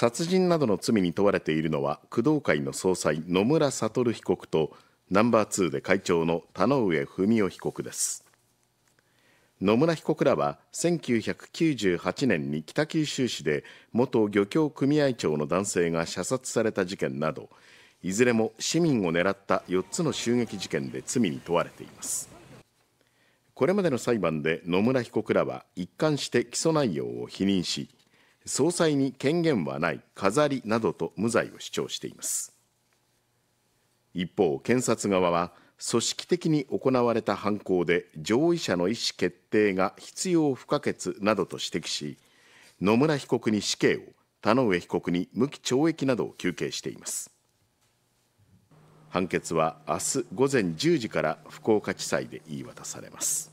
殺人などの罪に問われているのは工藤会の総裁野村悟被告とナンバー2で会長の田上文夫被告です野村被告らは1998年に北九州市で元漁協組合長の男性が射殺された事件などいずれも市民を狙った4つの襲撃事件で罪に問われていますこれまでの裁判で野村被告らは一貫して起訴内容を否認し総裁に権限はない飾りなどと無罪を主張しています一方検察側は組織的に行われた犯行で上位者の意思決定が必要不可欠などと指摘し野村被告に死刑を田上被告に無期懲役などを求刑しています判決は明日午前10時から福岡地裁で言い渡されます